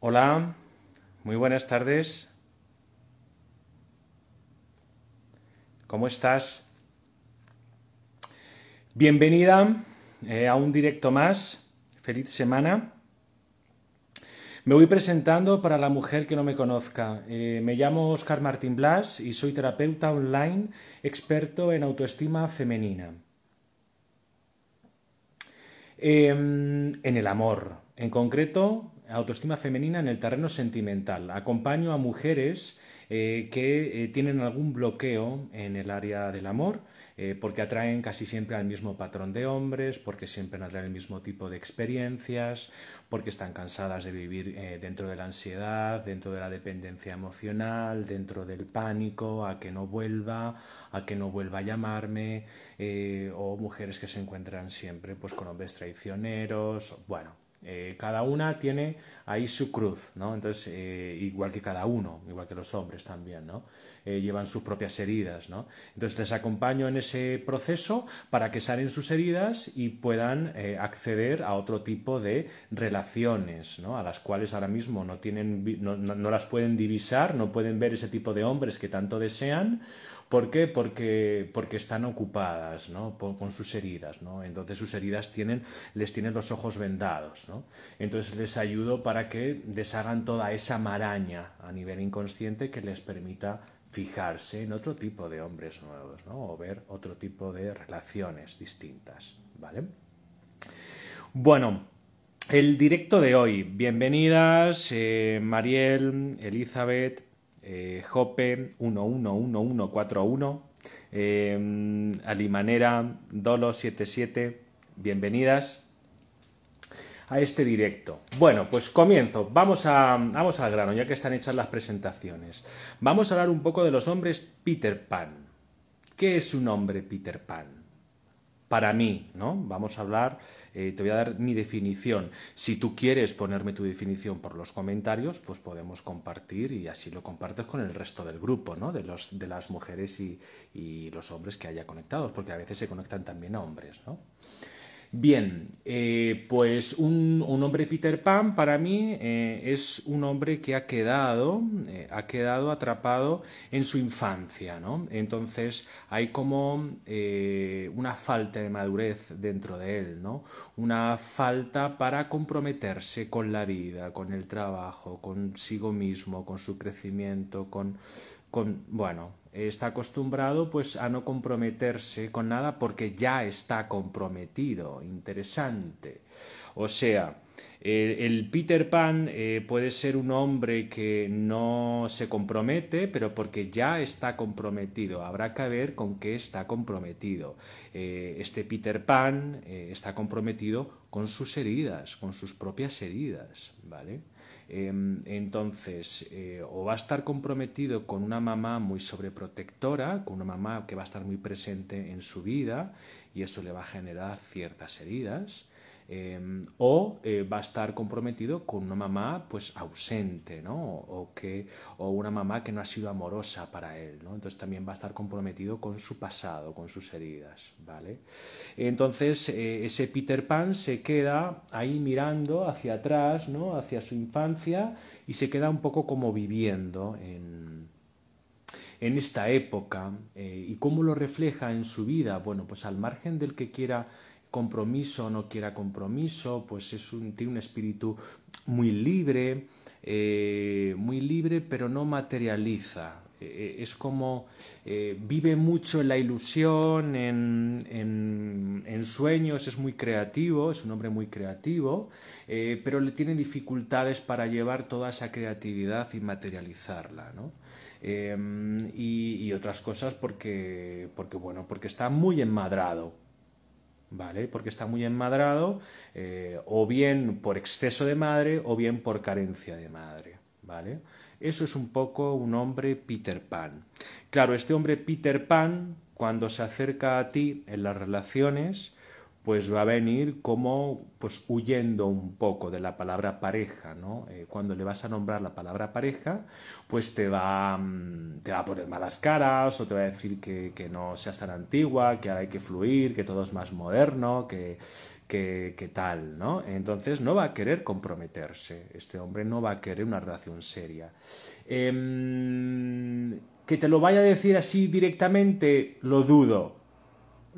Hola, muy buenas tardes. ¿Cómo estás? Bienvenida eh, a un directo más. Feliz semana. Me voy presentando para la mujer que no me conozca. Eh, me llamo Oscar Martín Blas y soy terapeuta online, experto en autoestima femenina. Em, en el amor, en concreto autoestima femenina en el terreno sentimental. Acompaño a mujeres eh, que eh, tienen algún bloqueo en el área del amor, eh, porque atraen casi siempre al mismo patrón de hombres, porque siempre atraen el mismo tipo de experiencias, porque están cansadas de vivir dentro de la ansiedad, dentro de la dependencia emocional, dentro del pánico, a que no vuelva, a que no vuelva a llamarme, o mujeres que se encuentran siempre pues, con hombres traicioneros, bueno, eh, cada una tiene ahí su cruz, ¿no? Entonces, eh, igual que cada uno, igual que los hombres también, ¿no? Eh, llevan sus propias heridas, ¿no? Entonces les acompaño en ese proceso para que salen sus heridas y puedan acceder a otro tipo de relaciones, ¿no? A las cuales ahora mismo no tienen, no las pueden divisar, no pueden ver ese tipo de hombres que tanto desean ¿Por qué? Porque, porque están ocupadas ¿no? con sus heridas, Entonces sus heridas tienen, les tienen los ojos vendados, Entonces les ayudo para que deshagan toda esa maraña a nivel inconsciente que les permita fijarse en otro tipo de hombres nuevos, ¿no? O ver otro tipo de relaciones distintas, ¿vale? Bueno, el directo de hoy. Bienvenidas, eh, Mariel, Elizabeth, eh, Jope 111141, eh, Alimanera Dolo 77, bienvenidas a este directo. Bueno, pues comienzo. Vamos, a, vamos al grano, ya que están hechas las presentaciones. Vamos a hablar un poco de los hombres Peter Pan. ¿Qué es un hombre Peter Pan? para mí, ¿no? Vamos a hablar, eh, te voy a dar mi definición. Si tú quieres ponerme tu definición por los comentarios, pues podemos compartir y así lo compartes con el resto del grupo, ¿no? De, los, de las mujeres y, y los hombres que haya conectados, porque a veces se conectan también a hombres, ¿no? Bien, eh, pues un, hombre Peter Pan para mí eh, es un hombre que ha quedado, eh, ha quedado atrapado en su infancia, ¿no? Entonces hay como una falta de madurez dentro de él, ¿no? Una falta para comprometerse con la vida, con el trabajo, consigo mismo, con su crecimiento, con, con bueno, está acostumbrado pues a no comprometerse con nada porque ya está comprometido. Interesante. O sea, el Peter Pan eh, puede ser un hombre que no se compromete, pero porque ya está comprometido. Habrá que ver con qué está comprometido. Eh, este Peter Pan eh, está comprometido con sus heridas, con sus propias heridas, ¿vale? Em, entonces, eh, o va a estar comprometido con una mamá muy sobreprotectora, con una mamá que va a estar muy presente en su vida y eso le va a generar ciertas heridas, Em, o eh, va a estar comprometido con una mamá pues ausente, ¿no? O, que, o una mamá que no ha sido amorosa para él, ¿no? Entonces también va a estar comprometido con su pasado, con sus heridas, ¿vale? Entonces eh, ese Peter Pan se queda ahí mirando hacia atrás, ¿no? Hacia su infancia y se queda un poco como viviendo en en esta época eh, y cómo lo refleja en su vida. Bueno, pues al margen del que quiera compromiso o no quiera compromiso, pues es un, tiene un espíritu muy libre, eh, muy libre, pero no materializa. Eh, eh, es como vive mucho en la ilusión, en, sueños, es muy creativo, es un hombre muy creativo, pero le tiene dificultades para llevar toda esa creatividad y materializarla. ¿no? Y, otras cosas porque, porque, bueno, porque está muy enmadrado ¿vale? Porque está muy enmadrado, eh, o bien por exceso de madre, o bien por carencia de madre, ¿vale? Eso es un poco un hombre Peter Pan. Claro, este hombre Peter Pan, cuando se acerca a ti en las relaciones, pues va a venir como pues huyendo un poco de la palabra pareja, ¿no? Eh, cuando le vas a nombrar la palabra pareja, pues te va, mm, te va a poner malas caras o te va a decir que, no seas tan antigua, que ahora hay que fluir, que todo es más moderno, que, que, tal, ¿no? Entonces no va a querer comprometerse, este hombre no va a querer una relación seria. Em, que te lo vaya a decir así directamente, lo dudo,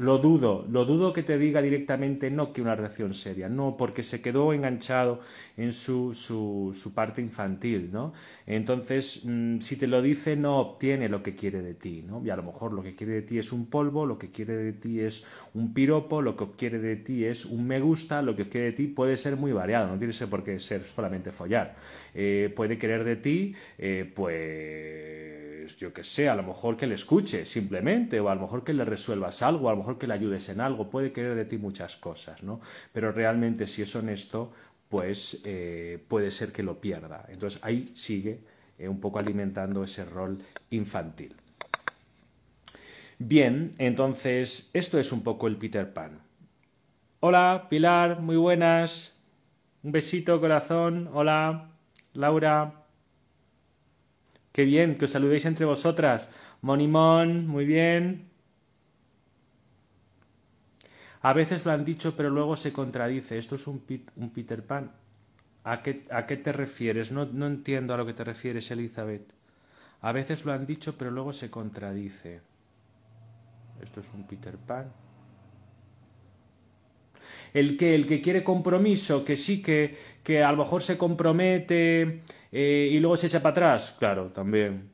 lo dudo, lo dudo que te diga directamente no que una reacción seria, no, porque se quedó enganchado en su, su, parte infantil, ¿no? Entonces, mm, si te lo dice, no obtiene lo que quiere de ti, ¿no? Y a lo mejor lo que quiere de ti es un polvo, lo que quiere de ti es un piropo, lo que quiere de ti es un me gusta, lo que quiere de ti puede ser muy variado, no tiene por qué ser solamente follar. Eh, puede querer de ti, eh, pues pues yo qué sé, a lo mejor que le escuche simplemente, o a lo mejor que le resuelvas algo, a lo mejor que le ayudes en algo, puede querer de ti muchas cosas, ¿no? Pero realmente si es honesto, pues eh, puede ser que lo pierda. Entonces ahí sigue eh, un poco alimentando ese rol infantil. Bien, entonces esto es un poco el Peter Pan. Hola, Pilar, muy buenas. Un besito, corazón. Hola, Laura bien, que os saludéis entre vosotras. Monimón, muy bien. A veces lo han dicho, pero luego se contradice. Esto es un, un Peter Pan. ¿A qué, te refieres? No, no entiendo a lo que te refieres, Elizabeth. A veces lo han dicho, pero luego se contradice. Esto es un Peter Pan el que, el que quiere compromiso, que sí, que, que a lo mejor se compromete eh, y luego se echa para atrás, claro, también.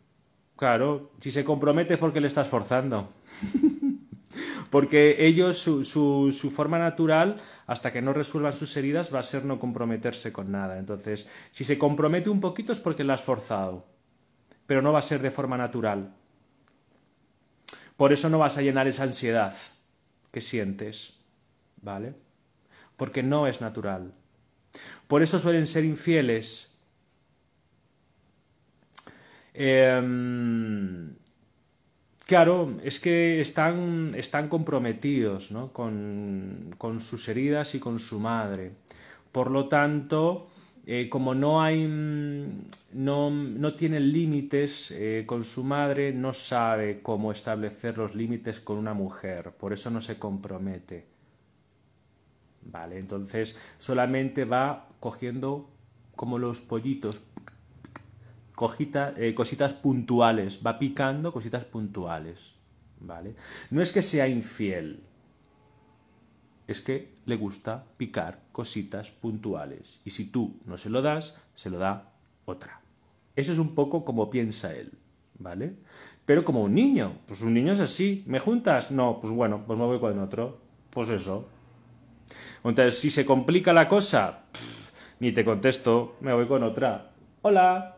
Claro, si se compromete es porque le estás forzando. porque ellos, su, su, forma natural, hasta que no resuelvan sus heridas, va a ser no comprometerse con nada. Entonces, si se compromete un poquito es porque la has forzado, pero no va a ser de forma natural. Por eso no vas a llenar esa ansiedad que sientes, ¿vale? porque no es natural. Por eso suelen ser infieles. Em, claro, es que están, están comprometidos ¿no? con, con, sus heridas y con su madre. Por lo tanto, eh, como no hay. no, no tienen límites eh, con su madre, no sabe cómo establecer los límites con una mujer. Por eso no se compromete. ¿vale? Entonces solamente va cogiendo como los pollitos, eh, cositas puntuales, va picando cositas puntuales, ¿vale? No es que sea infiel, es que le gusta picar cositas puntuales y si tú no se lo das, se lo da otra. Eso es un poco como piensa él, ¿vale? Pero como un niño, pues un niño es así, ¿me juntas? No, pues bueno, pues me voy con otro, pues eso, entonces, si se complica la cosa, ni te contesto, me voy con otra. Hola,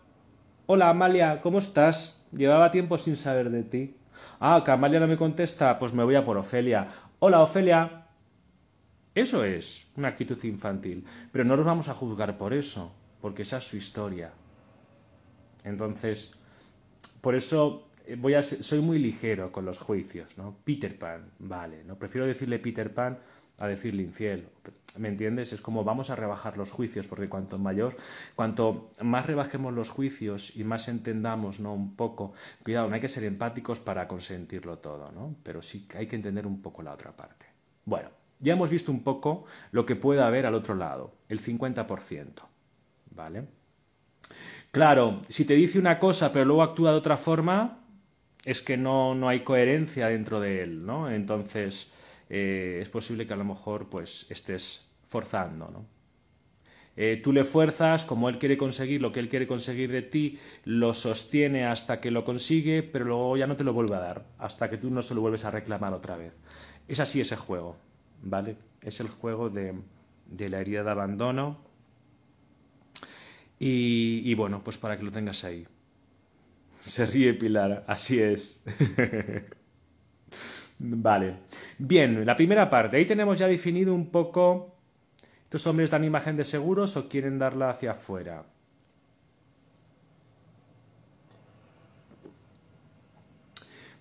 hola Amalia, ¿cómo estás? Llevaba tiempo sin saber de ti. Ah, que Amalia no me contesta, pues me voy a por Ofelia. Hola Ofelia. Eso es una actitud infantil, pero no nos vamos a juzgar por eso, porque esa es su historia. Entonces, por eso eh, voy a soy muy ligero con los juicios, ¿no? Peter Pan, vale, ¿no? Prefiero decirle Peter Pan a decirle infiel. ¿Me entiendes? Es como vamos a rebajar los juicios, porque cuanto mayor, cuanto más rebajemos los juicios y más entendamos, ¿no? Un poco, cuidado, no hay que ser empáticos para consentirlo todo, ¿no? Pero sí que hay que entender un poco la otra parte. Bueno, ya hemos visto un poco lo que puede haber al otro lado, el 50%, ¿vale? Claro, si te dice una cosa pero luego actúa de otra forma, es que no, no hay coherencia dentro de él, ¿no? Entonces eh, es posible que a lo mejor pues estés forzando, ¿no? Eh, tú le fuerzas, como él quiere conseguir lo que él quiere conseguir de ti, lo sostiene hasta que lo consigue, pero luego ya no te lo vuelve a dar, hasta que tú no se lo vuelves a reclamar otra vez. Es así ese juego, ¿vale? Es el juego de, de la herida de abandono. Y, y bueno, pues para que lo tengas ahí. Se ríe Pilar, así es. Vale. Bien, la primera parte. Ahí tenemos ya definido un poco... ¿Estos hombres dan imagen de seguros o quieren darla hacia afuera?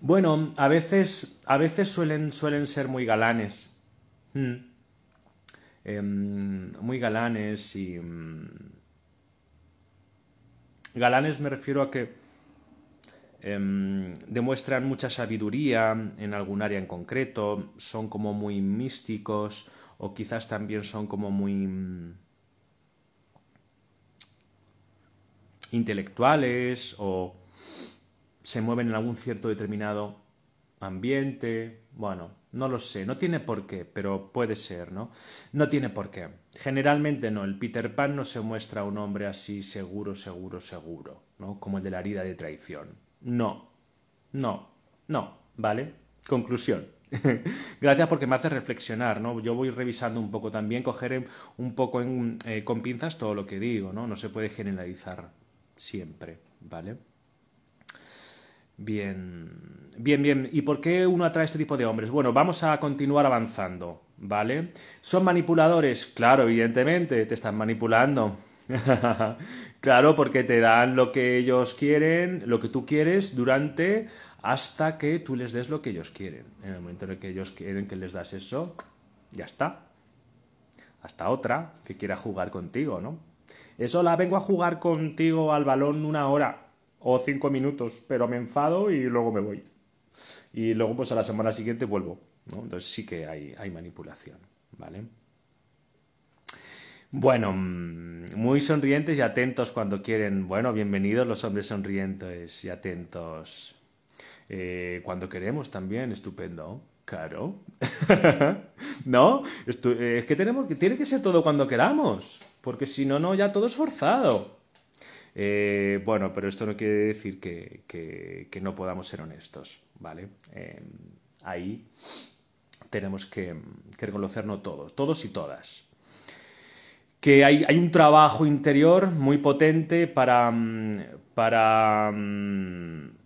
Bueno, a veces, a veces suelen, suelen ser muy galanes. Hmm. Em, muy galanes y... Mm, galanes me refiero a que Em, demuestran mucha sabiduría en algún área en concreto, son como muy místicos o quizás también son como muy mm, intelectuales o se mueven en algún cierto determinado ambiente, bueno, no lo sé, no tiene por qué, pero puede ser, ¿no? No tiene por qué. Generalmente no, el Peter Pan no se muestra un hombre así seguro, seguro, seguro, ¿no? Como el de la herida de traición no, no, no, ¿vale? Conclusión. Gracias porque me hace reflexionar, ¿no? Yo voy revisando un poco también, coger un poco eh, con pinzas todo lo que digo, ¿no? No se puede generalizar siempre, ¿vale? Bien, bien, bien. ¿Y por qué uno atrae este tipo de hombres? Bueno, vamos a continuar avanzando, ¿vale? ¿Son manipuladores? Claro, evidentemente, te están manipulando. claro, porque te dan lo que ellos quieren, lo que tú quieres durante hasta que tú les des lo que ellos quieren. En el momento en el que ellos quieren que les das eso, ya está. Hasta otra que quiera jugar contigo, ¿no? Eso la vengo a jugar contigo al balón una hora o cinco minutos, pero me enfado y luego me voy. Y luego pues a la semana siguiente vuelvo. ¿no? Entonces sí que hay, hay manipulación, ¿vale? Bueno, mm, muy sonrientes y atentos cuando quieren. Bueno, bienvenidos los hombres sonrientes y atentos. Eh, cuando queremos también, estupendo. Claro. ¿No? Eh, es que tenemos que, tiene que ser todo cuando queramos. Porque si no, no, ya todo es forzado. Eh, bueno, pero esto no quiere decir que, no podamos ser honestos, ¿vale? Em, ahí tenemos que, que reconocernos todos, todos y todas que hay, un trabajo interior muy potente para, mm, para mm,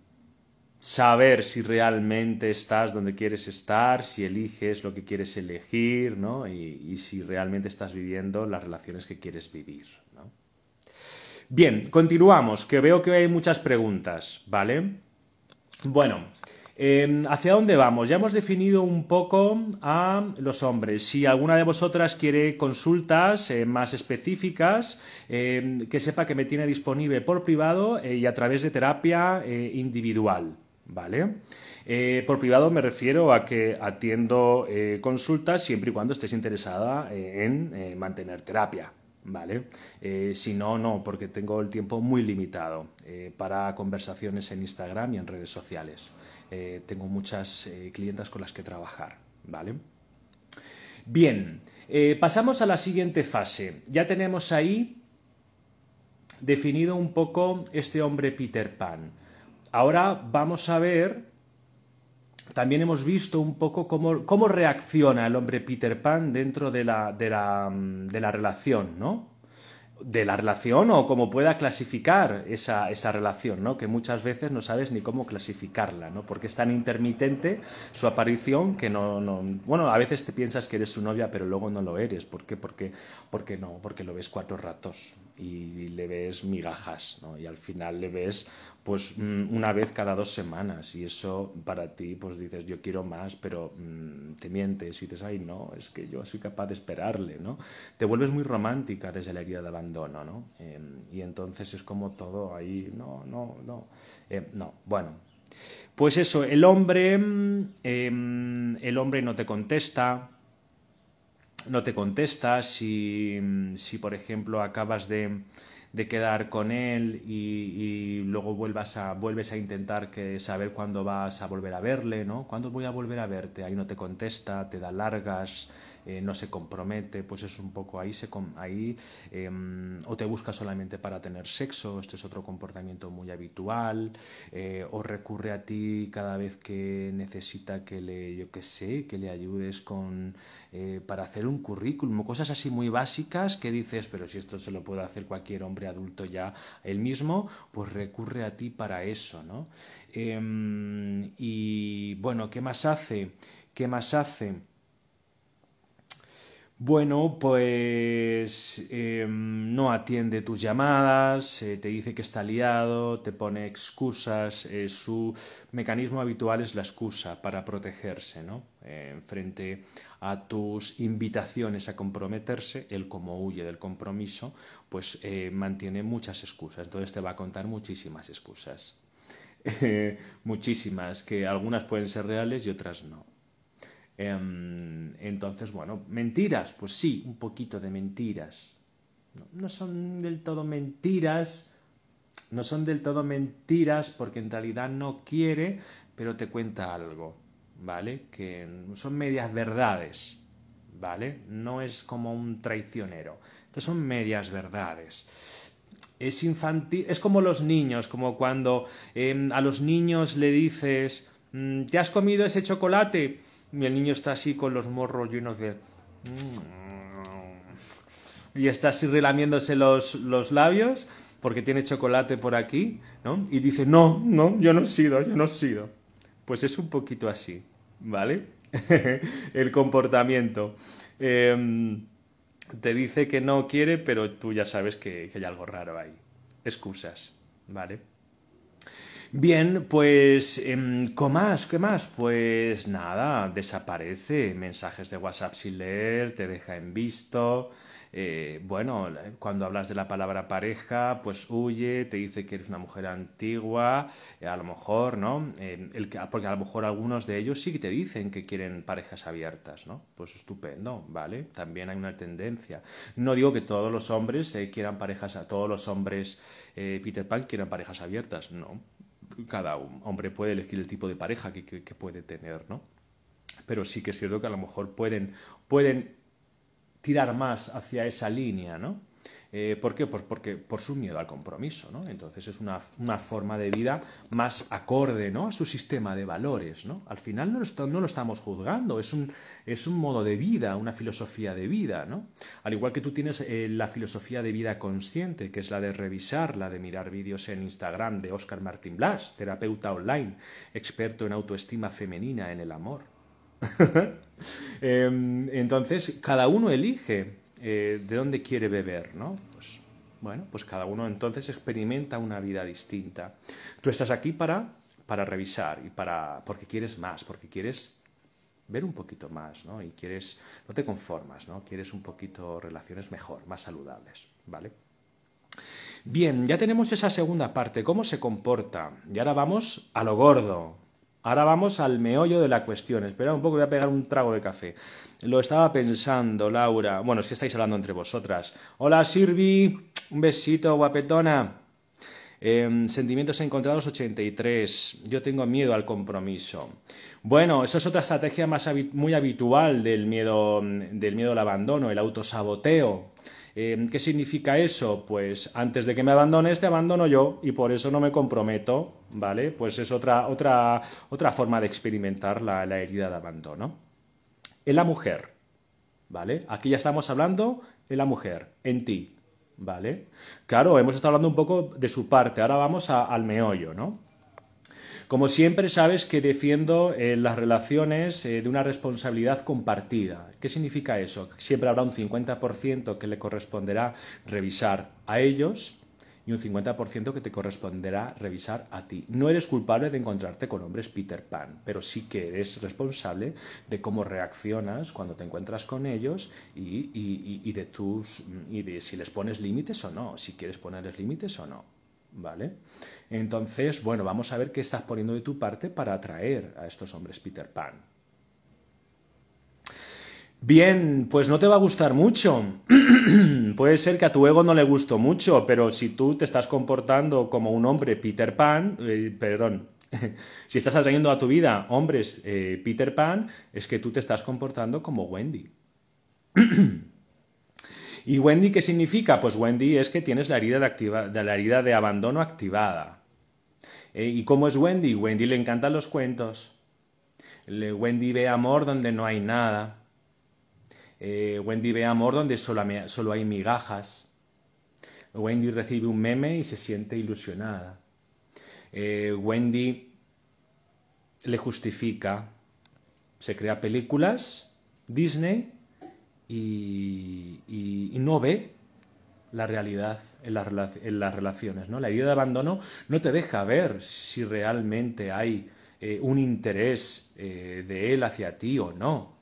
saber si realmente estás donde quieres estar, si eliges lo que quieres elegir, ¿no? y, y, si realmente estás viviendo las relaciones que quieres vivir. ¿no? Bien, continuamos, que veo que hay muchas preguntas, ¿vale? Bueno, Em, ¿Hacia dónde vamos? Ya hemos definido un poco a los hombres. Si alguna de vosotras quiere consultas eh, más específicas, em, que sepa que me tiene disponible por privado eh, y a través de terapia eh, individual. ¿Vale? por privado me refiero a que atiendo consultas siempre y cuando estés interesada en mantener terapia. ¿Vale? si no, no, porque tengo el tiempo muy limitado para conversaciones en Instagram y en redes sociales. Eh, tengo muchas eh, clientas con las que trabajar, ¿vale? Bien, eh, pasamos a la siguiente fase. Ya tenemos ahí definido un poco este hombre Peter Pan. Ahora vamos a ver, también hemos visto un poco cómo, reacciona el hombre Peter Pan dentro de la, de la mm, relación, ¿no? de la relación o como pueda clasificar esa, esa, relación, ¿no? que muchas veces no sabes ni cómo clasificarla, ¿no? porque es tan intermitente su aparición que no, no, bueno, a veces te piensas que eres su novia, pero luego no lo eres, ¿por qué? Porque, porque no, porque lo ves cuatro ratos y, y le ves migajas, ¿no? y al final le ves pues mm, una vez cada dos semanas y eso para ti pues dices yo quiero más pero mm, te mientes y dices ay no es que yo soy capaz de esperarle no te vuelves muy romántica desde la herida de abandono no em, y entonces es como todo ahí no no no em, no bueno pues eso el hombre mm, em, el hombre no te contesta no te contesta si si por ejemplo acabas de de quedar con él y, luego vuelvas a, vuelves a intentar que saber cuándo vas a volver a verle, ¿no? ¿Cuándo voy a volver a verte? Ahí no te contesta, te da largas, eh, no se compromete, pues es un poco ahí, ahí em, o te busca solamente para tener sexo, este es otro comportamiento muy habitual, eh, o recurre a ti cada vez que necesita que le, yo qué sé, que le ayudes con, eh, para hacer un currículum, cosas así muy básicas que dices, pero si esto se lo puede hacer cualquier hombre adulto ya él mismo, pues recurre a ti para eso, ¿no? Em, y bueno, ¿qué más hace? ¿Qué más hace? bueno, pues em, no atiende tus llamadas, eh, te dice que está liado, te pone excusas, eh, su mecanismo habitual es la excusa para protegerse, ¿no? frente a tus invitaciones a comprometerse, él como huye del compromiso, pues eh, mantiene muchas excusas, entonces te va a contar muchísimas excusas. muchísimas, que algunas pueden ser reales y otras no. Em, entonces, bueno, mentiras, pues sí, un poquito de mentiras. No son del todo mentiras, no son del todo mentiras porque en realidad no quiere, pero te cuenta algo, ¿vale? Que son medias verdades, ¿vale? No es como un traicionero. son medias verdades es infantil, es como los niños, como cuando em, a los niños le dices, mm, ¿te has comido ese chocolate? Mi el niño está así con los morros llenos de... Mm, y está así relamiéndose los, labios porque tiene chocolate por aquí, ¿no? Y dice, no, no, yo no he sido, yo no he sido. Pues es un poquito así, ¿vale? el comportamiento. Em, te dice que no quiere, pero tú ya sabes que, que hay algo raro ahí. Excusas, ¿vale? Bien, pues, em, ¿qué más? ¿Qué más? Pues nada, desaparece. Mensajes de WhatsApp sin leer, te deja en visto. Eh, bueno, cuando hablas de la palabra pareja, pues huye, te dice que eres una mujer antigua, eh, a lo mejor, ¿no? Eh, porque a lo mejor algunos de ellos sí que te dicen que quieren parejas abiertas, ¿no? Pues estupendo, ¿vale? También hay una tendencia. No digo que todos los hombres quieran parejas, a todos los hombres Peter Pan quieran parejas abiertas, no cada hombre puede elegir el tipo de pareja que, puede tener, ¿no? Pero sí que es cierto que a lo mejor pueden, pueden tirar más hacia esa línea, ¿no? Eh, ¿Por qué? Pues porque por su miedo al compromiso, ¿no? Entonces es una, forma de vida más acorde, ¿no? A su sistema de valores, ¿no? Al final no lo, no lo estamos juzgando, es un, es un, modo de vida, una filosofía de vida, ¿no? Al igual que tú tienes eh, la filosofía de vida consciente, que es la de revisar, la de mirar vídeos en Instagram de Oscar Martín Blas, terapeuta online, experto en autoestima femenina, en el amor. Em, entonces, cada uno elige eh, de dónde quiere beber, ¿no? Pues, bueno, pues cada uno entonces experimenta una vida distinta. Tú estás aquí para, revisar y para, porque quieres más, porque quieres ver un poquito más, ¿no? Y quieres, no te conformas, ¿no? Quieres un poquito relaciones mejor, más saludables, ¿vale? Bien, ya tenemos esa segunda parte, cómo se comporta. Y ahora vamos a lo gordo, Ahora vamos al meollo de la cuestión. Espera un poco, voy a pegar un trago de café. Lo estaba pensando, Laura. Bueno, es que estáis hablando entre vosotras. Hola, Sirvi. Un besito, guapetona. Em, sentimientos encontrados 83. Yo tengo miedo al compromiso. Bueno, eso es otra estrategia más muy habitual del miedo, del miedo al abandono, el autosaboteo. Em, ¿Qué significa eso? Pues antes de que me abandones, te abandono yo y por eso no me comprometo, ¿vale? Pues es otra, otra, forma de experimentar la, herida de abandono. En la mujer, ¿vale? Aquí ya estamos hablando en la mujer, en ti, ¿vale? Claro, hemos estado hablando un poco de su parte, ahora vamos al meollo, ¿no? Como siempre, sabes que defiendo eh, las relaciones eh, de una responsabilidad compartida. ¿Qué significa eso? Siempre habrá un 50% que le corresponderá revisar a ellos y un 50% que te corresponderá revisar a ti. No eres culpable de encontrarte con hombres Peter Pan, pero sí que eres responsable de cómo reaccionas cuando te encuentras con ellos y de tus y de si les pones límites o no, si quieres ponerles límites o no. ¿vale? Entonces, bueno, vamos a ver qué estás poniendo de tu parte para atraer a estos hombres Peter Pan. Bien, pues no te va a gustar mucho. Puede ser que a tu ego no le gustó mucho, pero si tú te estás comportando como un hombre Peter Pan, eh, perdón, si estás atrayendo a tu vida hombres eh, Peter Pan, es que tú te estás comportando como Wendy. ¿Y Wendy qué significa? Pues Wendy es que tienes la herida de, la de abandono activada. Eh, ¿Y cómo es Wendy? Wendy le encantan los cuentos. Wendy ve amor donde no hay nada. Eh, Wendy ve amor donde solo, hay migajas. Wendy recibe un meme y se siente ilusionada. Eh, Wendy le justifica. Se crea películas, Disney, y, no ve la realidad en, las relaciones. ¿no? La idea de abandono no te deja ver si realmente hay eh, un interés eh, de él hacia ti o no.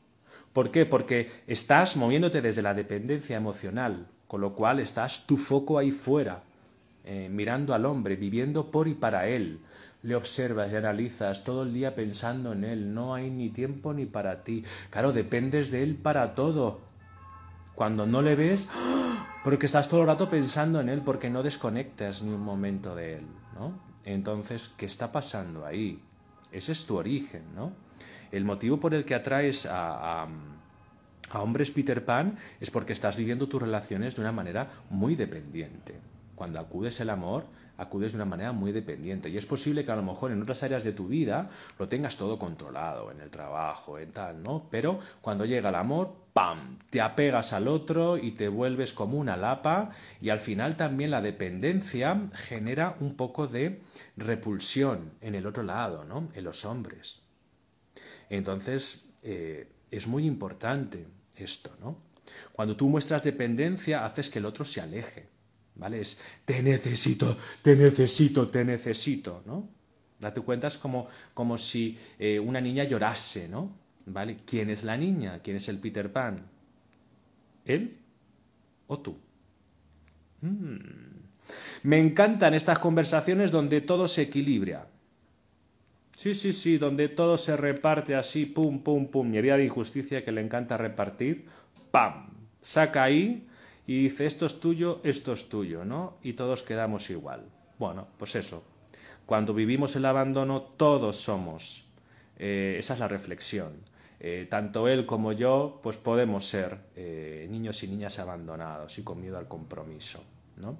¿Por qué? Porque estás moviéndote desde la dependencia emocional, con lo cual estás tu foco ahí fuera, eh, mirando al hombre, viviendo por y para él. Le observas y analizas todo el día pensando en él, no hay ni tiempo ni para ti. Claro, dependes de él para todo. Cuando no le ves, porque estás todo el rato pensando en él, porque no desconectas ni un momento de él, ¿no? Entonces, ¿qué está pasando ahí? Ese es tu origen, ¿no? El motivo por el que atraes a, a, hombres Peter Pan es porque estás viviendo tus relaciones de una manera muy dependiente. Cuando acudes el amor, acudes de una manera muy dependiente. Y es posible que a lo mejor en otras áreas de tu vida lo tengas todo controlado, en el trabajo, en tal, ¿no? Pero cuando llega el amor, ¡pam! Te apegas al otro y te vuelves como una lapa y al final también la dependencia genera un poco de repulsión en el otro lado, ¿no? En los hombres. Entonces, eh, es muy importante esto, ¿no? Cuando tú muestras dependencia, haces que el otro se aleje. ¿vale? Es te necesito, te necesito, te necesito, ¿no? Date cuenta, es como, como si eh, una niña llorase, ¿no? ¿Vale? ¿Quién es la niña? ¿Quién es el Peter Pan? ¿Él o tú? Mm. Me encantan estas conversaciones donde todo se equilibra. Sí, sí, sí, donde todo se reparte así, pum, pum, pum. Mi herida de injusticia que le encanta repartir, ¡pam! Saca ahí y dice, esto es tuyo, esto es tuyo, ¿no? Y todos quedamos igual. Bueno, pues eso. Cuando vivimos el abandono, todos somos. Eh, esa es la reflexión. Eh, tanto él como yo, pues podemos ser eh, niños y niñas abandonados y con miedo al compromiso, ¿no?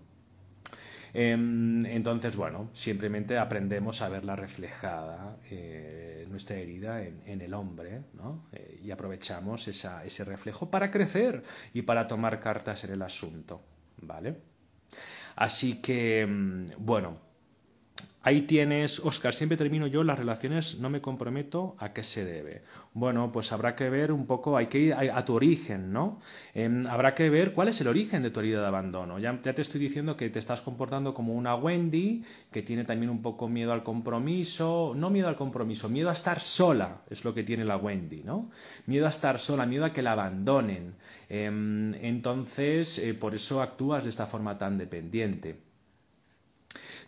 Em, entonces, bueno, simplemente aprendemos a verla reflejada, eh, nuestra herida en, el hombre, ¿no? Eh, y aprovechamos ese reflejo para crecer y para tomar cartas en el asunto, ¿vale? Así que, em, bueno, Ahí tienes, Oscar, siempre termino yo, las relaciones no me comprometo a qué se debe. Bueno, pues habrá que ver un poco, hay que ir a, tu origen, ¿no? Em, habrá que ver cuál es el origen de tu herida de abandono. Ya, te estoy diciendo que te estás comportando como una Wendy, que tiene también un poco miedo al compromiso, no miedo al compromiso, miedo a estar sola, es lo que tiene la Wendy, ¿no? Miedo a estar sola, miedo a que la abandonen. Em, entonces, eh, por eso actúas de esta forma tan dependiente.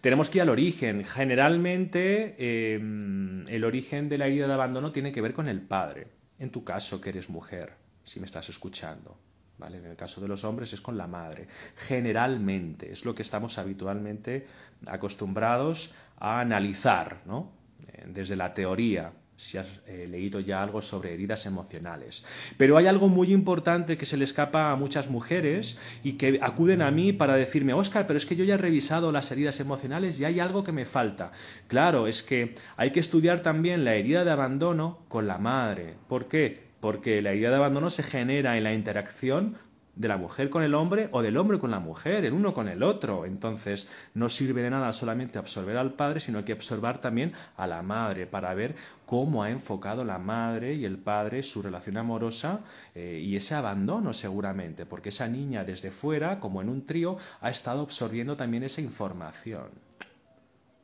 Tenemos que ir al origen. Generalmente em, el origen de la herida de abandono tiene que ver con el padre. En tu caso, que eres mujer, si me estás escuchando. ¿vale? En el caso de los hombres es con la madre. Generalmente es lo que estamos habitualmente acostumbrados a analizar, ¿no? Eh, desde la teoría, si has eh, leído ya algo sobre heridas emocionales. Pero hay algo muy importante que se le escapa a muchas mujeres y que acuden a mí para decirme, Oscar, pero es que yo ya he revisado las heridas emocionales y hay algo que me falta. Claro, es que hay que estudiar también la herida de abandono con la madre. ¿Por qué? Porque la herida de abandono se genera en la interacción de la mujer con el hombre o del hombre con la mujer, el uno con el otro. Entonces no sirve de nada solamente absorber al padre, sino que absorber también a la madre para ver cómo ha enfocado la madre y el padre su relación amorosa eh, y ese abandono seguramente, porque esa niña desde fuera, como en un trío, ha estado absorbiendo también esa información.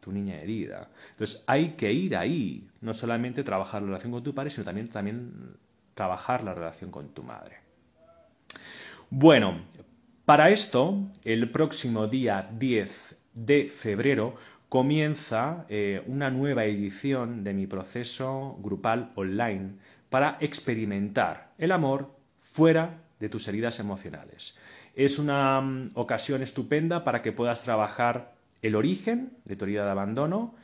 Tu niña herida. Entonces hay que ir ahí, no solamente trabajar la relación con tu padre, sino también, también trabajar la relación con tu madre. Bueno, para esto, el próximo día 10 de febrero comienza eh, una nueva edición de mi proceso grupal online para experimentar el amor fuera de tus heridas emocionales. Es una mm, ocasión estupenda para que puedas trabajar el origen de tu herida de abandono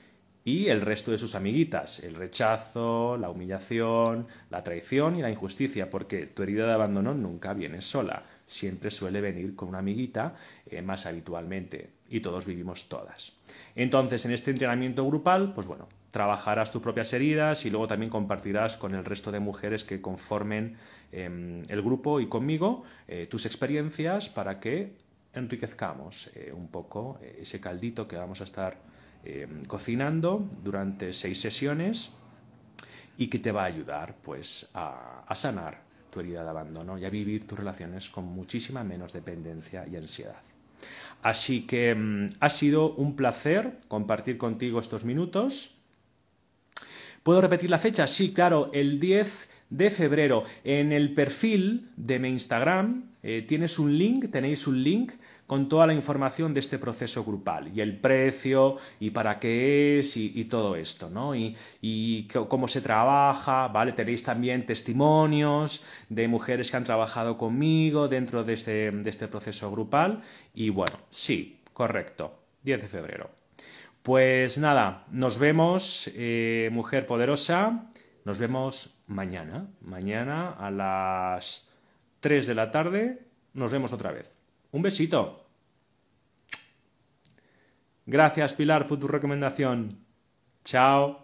y el resto de sus amiguitas, el rechazo, la humillación, la traición y la injusticia, porque tu herida de abandono nunca viene sola siempre suele venir con una amiguita eh, más habitualmente y todos vivimos todas. Entonces, en este entrenamiento grupal, pues bueno, trabajarás tus propias heridas y luego también compartirás con el resto de mujeres que conformen em, el grupo y conmigo eh, tus experiencias para que enriquezcamos eh, un poco ese caldito que vamos a estar em, cocinando durante seis sesiones y que te va a ayudar pues a sanar de abandono y a vivir tus relaciones con muchísima menos dependencia y ansiedad. Así que mm, ha sido un placer compartir contigo estos minutos. ¿Puedo repetir la fecha? Sí, claro, el 10 de febrero. En el perfil de mi Instagram eh, tienes un link, tenéis un link con toda la información de este proceso grupal y el precio y para qué es y, todo esto, ¿no? Y, cómo se trabaja, ¿vale? Tenéis también testimonios de mujeres que han trabajado conmigo dentro de este, de este proceso grupal y bueno, sí, correcto, 10 de febrero. Pues nada, nos vemos, eh, mujer poderosa, nos vemos mañana, mañana a las 3 de la tarde, nos vemos otra vez. Un besito. Gracias Pilar por tu recomendación. Chao.